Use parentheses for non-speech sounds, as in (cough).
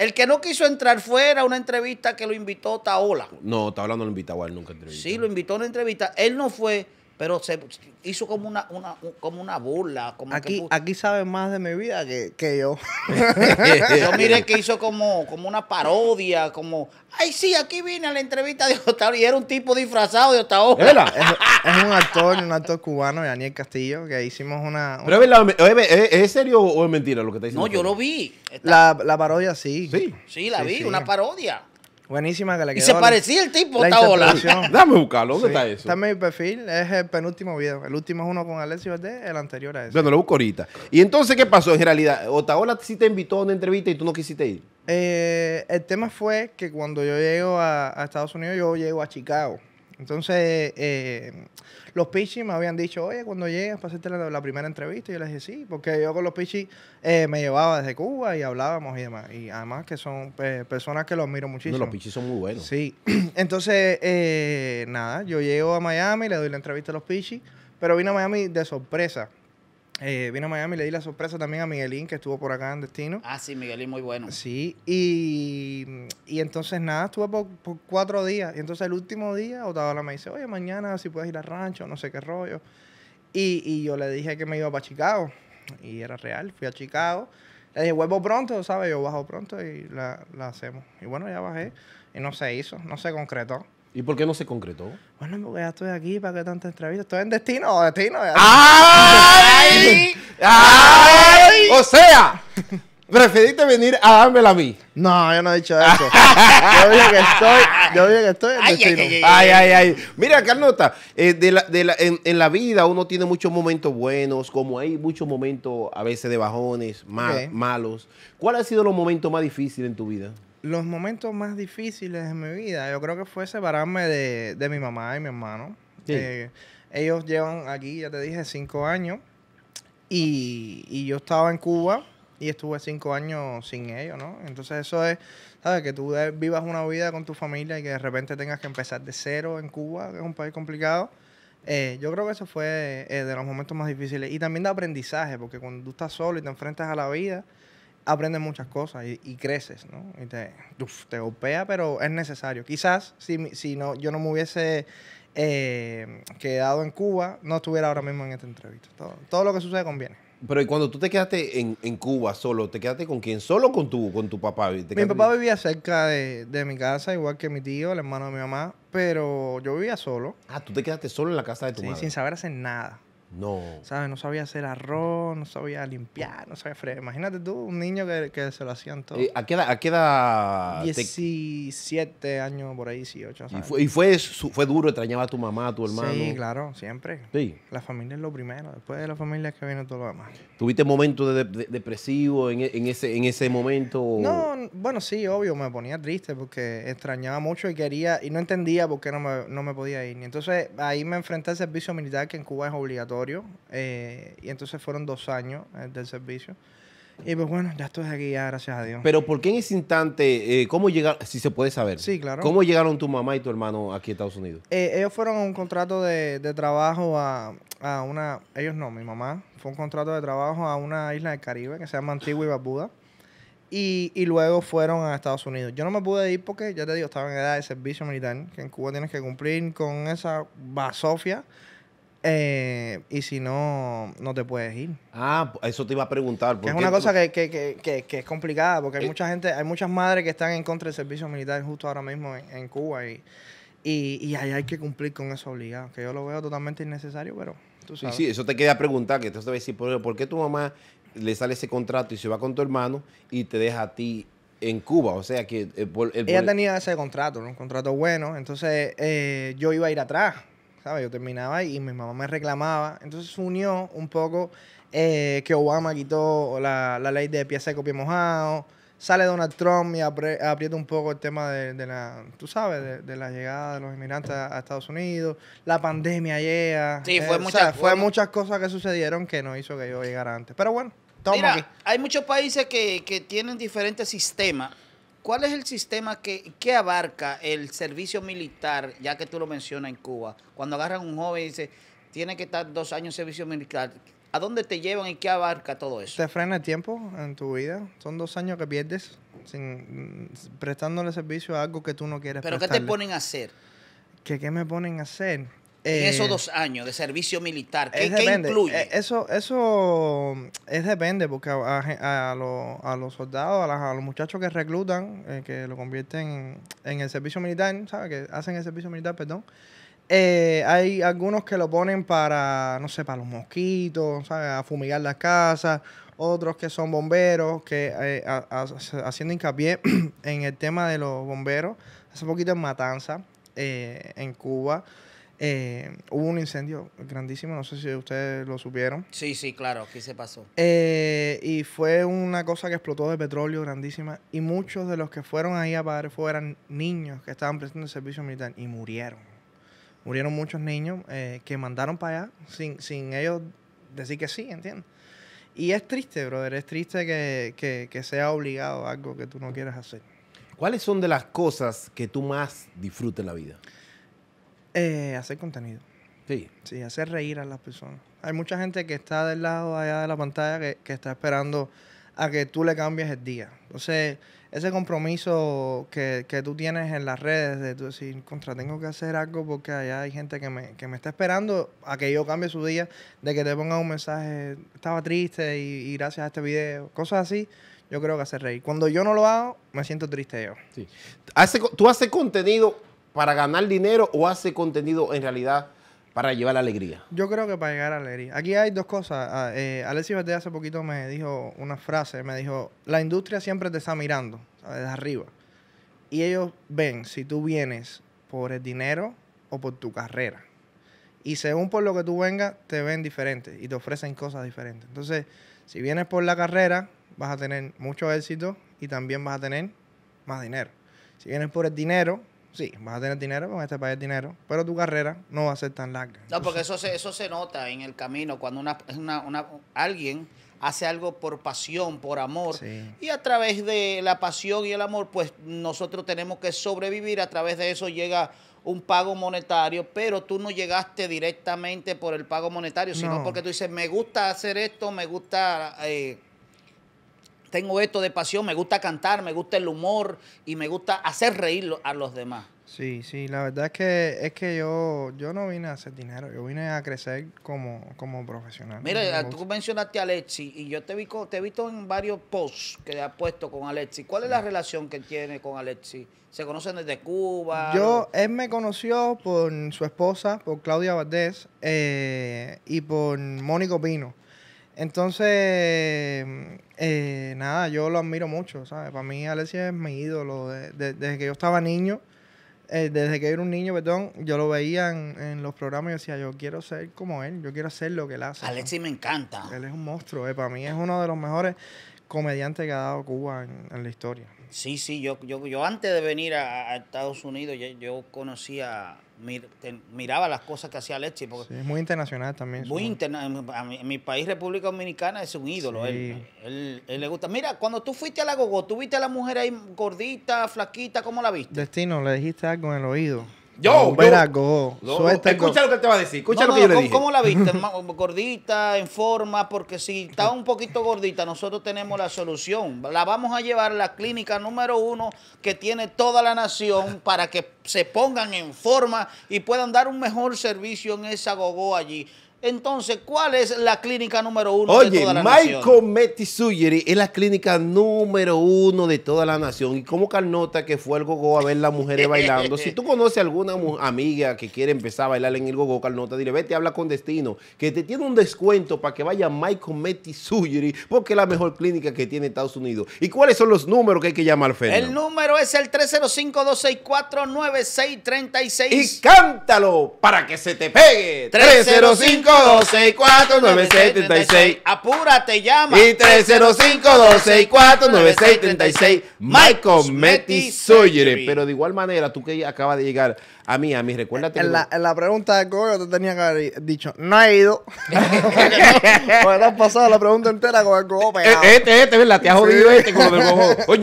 El que no quiso entrar fuera una entrevista que lo invitó Taola. No, Taola no lo invitaba, él nunca entrevistó. Sí, lo invitó a una entrevista. Él no fue pero se hizo como una, una como una burla. Como aquí, que, aquí saben más de mi vida que, yo. (laughs) yo miré que hizo como, como una parodia, como, ay, sí, aquí vine a la entrevista de Otao. y era un tipo disfrazado de Otaola. Es, un actor, un actor cubano, Daniel Castillo, que hicimos una... Pero es, serio o es mentira lo que está diciendo? No, yo lo vi. La, la, parodia sí. Sí, la vi, una parodia. Buenísima que le quedó. Y se parecía el tipo, está (laughs) Dame buscarlo, ¿dónde está eso? Está en mi perfil, es el penúltimo video. El último es uno con Alessio Valdés, el anterior a ese. Bueno, lo busco ahorita. ¿Y entonces qué pasó en realidad? ¿Otaola sí te invitó a una entrevista y tú no quisiste ir? Eh, el tema fue que cuando yo llego a, a Estados Unidos, yo llego a Chicago. Entonces, eh, los Pichis me habían dicho, oye, cuando llegues para hacerte la, primera entrevista, y yo les dije sí, porque yo con los Pichis eh, me llevaba desde Cuba y hablábamos y demás. Y además que son eh, personas que los admiro muchísimo. los Pichis son muy buenos. Sí. (clears throat) Entonces, nada, yo llego a Miami, le doy la entrevista a los Pichis, pero vino a Miami de sorpresa. Eh, vino vine a Miami, le di la sorpresa también a Miguelín, que estuvo por acá en Destino. Ah, sí, Miguelín, muy bueno. Sí, y, entonces nada, estuve por, cuatro días. Y entonces el último día, Otavala me dice, oye, mañana si puedes ir al rancho, no sé qué rollo. Y, yo le dije que me iba para Chicago. Y era real, fui a Chicago. Le dije, vuelvo pronto, ¿sabes? Yo bajo pronto y la, la hacemos. Y bueno, ya bajé. Y no se hizo, no se concretó. ¿Y por qué no se concretó? Bueno, porque ya estoy aquí, ¿para qué tanta entrevista? Estoy en destino, destino. ¡Ay! ¡Ay! O sea, preferiste venir a dármela a mí. No, yo no he dicho eso. yo dije que estoy, yo que estoy en destino. Ay, ay, ay. Mira, Carnota, eh, en, la vida uno tiene muchos momentos buenos, como hay muchos momentos a veces de bajones, malos. ¿Cuál ha sido los momentos más difíciles en tu vida? los momentos más difíciles de mi vida, yo creo que fue separarme de, de mi mamá y mi hermano. Eh, ellos llevan aquí, ya te dije, cinco años. Y, y, yo estaba en Cuba y estuve cinco años sin ellos, ¿no? Entonces eso es, ¿sabes? Que tú vivas una vida con tu familia y que de repente tengas que empezar de cero en Cuba, que es un país complicado. Eh, yo creo que eso fue eh, de los momentos más difíciles. Y también de aprendizaje, porque cuando tú estás solo y te enfrentas a la vida, aprendes muchas cosas y, creces, ¿no? Y te, golpea, pero es necesario. Quizás si, si no, yo no me hubiese eh, quedado en Cuba, no estuviera ahora mismo en esta entrevista. Todo, lo que sucede conviene. Pero y cuando tú te quedaste en, Cuba solo, ¿te quedaste con quién? ¿Solo con tu, con tu papá? mi papá vivía cerca de, mi casa, igual que mi tío, el hermano de mi mamá, pero yo vivía solo. Ah, tú te quedaste solo en la casa de tu sí, Sin saber hacer nada. No. ¿Sabes? No sabía hacer arroz, no sabía limpiar, no sabía freír. Imagínate tú, un niño que, se lo hacían todo. Eh, ¿A qué edad? A qué 17 años, por ahí, 18. ¿Y, fue, y fue, duro extrañaba a tu mamá, a tu hermano? Sí, claro, siempre. Sí. La familia es lo primero. Después de la familia es que viene todo lo demás. ¿Tuviste momentos de, depresivos en, ese, en ese momento? No, bueno, sí, obvio. Me ponía triste porque extrañaba mucho y quería... Y no entendía por qué no me, no me podía ir. entonces ahí me enfrenté al servicio militar que en Cuba es obligatorio eh, y entonces fueron dos años eh, del servicio. Y pues bueno, ya estoy aquí, ya, gracias a Dios. Pero ¿por qué en ese instante, eh, cómo llegaron, si se puede saber? Sí, claro. ¿Cómo llegaron tu mamá y tu hermano aquí a Estados Unidos? ellos fueron a un contrato de, trabajo a, una, ellos no, mi mamá, fue un contrato de trabajo a una isla del Caribe que se llama Antigua y Barbuda. Y, y luego fueron a Estados Unidos. Yo no me pude ir porque, ya te digo, estaba en edad de servicio militar, que en Cuba tienes que cumplir con esa basofia eh, y si no, no te puedes ir. Ah, eso te iba a preguntar. es una cosa que, que, que, que, es complicada, porque hay eh. mucha gente, hay muchas madres que están en contra del servicio militar justo ahora mismo en, Cuba y, y, hay que cumplir con eso obligado, que yo lo veo totalmente innecesario, pero tú sabes. Sí, eso te quería preguntar, que te vas a decir, ¿por qué tu mamá le sale ese contrato y se va con tu hermano y te deja a ti en Cuba, o sea que... Eh, ella tenía ese contrato, un contrato bueno, entonces yo iba a ir atrás, yo terminaba y mi mamá me reclamaba. Entonces unió un poco eh, que Obama quitó la, ley de pie seco, pie mojado. Sale Donald Trump y aprieta un poco el tema de, la, tú sabes, de, la llegada de los inmigrantes a, Estados Unidos. La pandemia llega. Sí, fue, eh, muchas, fue muchas cosas que sucedieron que no hizo que yo llegara antes. Pero bueno, estamos Mira, Hay muchos países que, que tienen diferentes sistemas ¿Cuál es el sistema que, que, abarca el servicio militar, ya que tú lo mencionas en Cuba? Cuando agarran un joven y dice, tiene que estar dos años en servicio militar, ¿a dónde te llevan y qué abarca todo eso? Te frena el tiempo en tu vida. Son dos años que pierdes sin, prestándole servicio a algo que tú no quieres ¿Pero qué te ponen a hacer? ¿Qué, ¿Qué me ponen a hacer? esos eh, dos años de servicio militar, ¿qué, incluye? Eh, eso, eso mm, es depende, porque a, los, a soldados, a, los muchachos que reclutan, eh, que lo convierten en, el servicio militar, ¿sabes? Que hacen el servicio militar, perdón. hay algunos que lo ponen para, no sé, para los mosquitos, ¿sabes? A fumigar las casas. Otros que son bomberos, que haciendo hincapié (clears throat) en el tema de los bomberos. Hace poquito en Matanza, en Cuba, eh, hubo un incendio grandísimo, no sé si ustedes lo supieron. Sí, sí, claro, aquí se pasó. Eh, y fue una cosa que explotó de petróleo grandísima y muchos de los que fueron ahí a pagar Fuego eran niños que estaban prestando servicio militar y murieron. Murieron muchos niños eh, que mandaron para allá sin, ellos decir que sí, ¿entiendes? Y es triste, brother, es triste que, que, sea obligado a algo que tú no quieras hacer. ¿Cuáles son de las cosas que tú más disfrutas en la vida? Eh, hacer contenido. Sí. Sí, hacer reír a las personas. Hay mucha gente que está del lado allá de la pantalla que, está esperando a que tú le cambies el día. Entonces, ese compromiso que, tú tienes en las redes de tú decir, contra, tengo que hacer algo porque allá hay gente que me, está esperando a que yo cambie su día, de que te ponga un mensaje, estaba triste y, gracias a este video, cosas así. Yo creo que hacer reír. Cuando yo no lo hago, me siento triste yo. Sí. Hace, tú haces contenido para ganar dinero o hace contenido en realidad para llevar la alegría? Yo creo que para llegar a la alegría. Aquí hay dos cosas. Ah, eh, Alexis hace poquito me dijo una frase, me dijo, la industria siempre te está mirando, desde arriba. Y ellos ven si tú vienes por el dinero o por tu carrera. Y según por lo que tú vengas, te ven diferente y te ofrecen cosas diferentes. Entonces, si vienes por la carrera, vas a tener mucho éxito y también vas a tener más dinero. Si vienes por el dinero, Sí, vas a tener dinero, este país pagar dinero, pero tu carrera no va a ser tan larga. No, porque eso se, eso se nota en el camino, cuando una, una, alguien hace algo por pasión, por amor, y a través de la pasión y el amor, pues nosotros tenemos que sobrevivir, a través de eso llega un pago monetario, pero tú no llegaste directamente por el pago monetario, sino porque tú dices, me gusta hacer esto, me gusta... Eh, tengo esto de pasión, me gusta cantar, me gusta el humor y me gusta hacer reír a los demás. Sí, sí, la verdad es que es que yo, yo no vine a hacer dinero, yo vine a crecer como, como profesional. Mira, tú mencionaste a Alexi y yo te vi te he visto en varios posts que has puesto con Alexi. ¿Cuál es la relación que tiene con Alexi? ¿Se conocen desde Cuba? Yo, él me conoció por su esposa, por Claudia Valdés eh, y por Mónico Pino. Entonces, eh, nada, yo lo admiro mucho, ¿sabes? Para mí Alexis es mi ídolo. desde que yo estaba niño, eh, desde que era un niño, perdón, yo lo veía en, los programas y decía, yo quiero ser como él, yo quiero hacer lo que él hace. Alexi me encanta. Él es un monstruo, eh, para mí es uno de los mejores comediante que ha dado Cuba en, la historia. Sí, sí, yo, yo, antes de venir a, Estados Unidos, yo, conocía, miraba las cosas que hacía Alexis Porque es muy internacional también. Muy En mi país, República Dominicana, es un ídolo. Él, él, él, le gusta. Mira, cuando tú fuiste a la Gogo, ¿tú viste a la mujer ahí gordita, flaquita? ¿Cómo la viste? Destino, le dijiste algo en el oído. Yo, escucha lo que te va a decir. Escucha lo que le ¿Cómo la viste? (laughs) gordita, en forma, porque si está un poquito gordita, nosotros tenemos la solución. La vamos a llevar a la clínica número uno que tiene toda la nación para que se pongan en forma y puedan dar un mejor servicio en esa gogo allí. Entonces, ¿cuál es la clínica número uno de toda la nación? Oye, Michael es la clínica número uno de toda la nación. Y como Carnota, que fue el gogo a ver las mujeres (laughs) bailando, si tú conoces alguna amiga que quiere empezar a bailar en el gogo, Carnota, dile, vete, habla con Destino, que te tiene un descuento para que vaya Michael Metisugeri, porque es la mejor clínica que tiene Estados Unidos. ¿Y cuáles son los números que hay que llamar, Fede? El número es el 305-264-9636. Y cántalo para que se te pegue. 305 305-264-9636. Apúrate, llama. Y 305-264-9636. Michael Metti Surgery. Pero de igual manera, tú que acabas de llegar a mí, a mí, recuérdate. En, que... la, en la, pregunta de Goyo te tenía que haber dicho, no he ido. (laughs) Porque has pasado la pregunta entera con el cojo eh, Este, este, ¿verdad? Te has jodido sí. este con el cojo. (laughs)